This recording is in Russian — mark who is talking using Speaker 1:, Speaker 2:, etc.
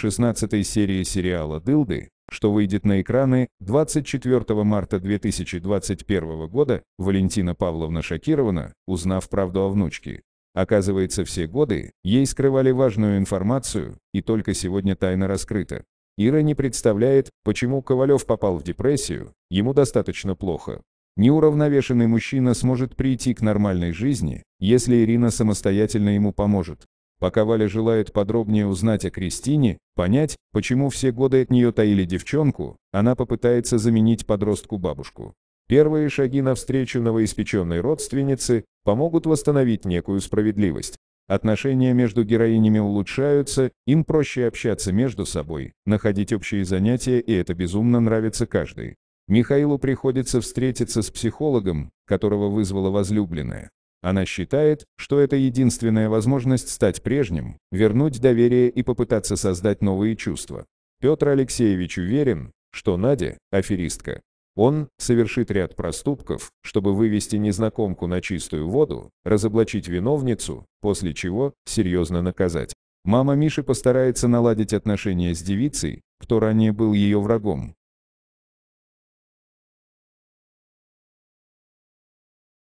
Speaker 1: 16 серии сериала «Дылды», что выйдет на экраны 24 марта 2021 года, Валентина Павловна шокирована, узнав правду о внучке. Оказывается, все годы ей скрывали важную информацию, и только сегодня тайна раскрыта. Ира не представляет, почему Ковалев попал в депрессию, ему достаточно плохо. Неуравновешенный мужчина сможет прийти к нормальной жизни, если Ирина самостоятельно ему поможет. Пока Валя желает подробнее узнать о Кристине, понять, почему все годы от нее таили девчонку, она попытается заменить подростку бабушку. Первые шаги навстречу новоиспеченной родственнице помогут восстановить некую справедливость. Отношения между героинями улучшаются, им проще общаться между собой, находить общие занятия, и это безумно нравится каждой. Михаилу приходится встретиться с психологом, которого вызвала возлюбленная. Она считает, что это единственная возможность стать прежним, вернуть доверие и попытаться создать новые чувства. Петр Алексеевич уверен, что Надя – аферистка. Он совершит ряд проступков, чтобы вывести незнакомку на чистую воду, разоблачить виновницу, после чего серьезно наказать. Мама Миши постарается наладить отношения с девицей, кто ранее был ее врагом,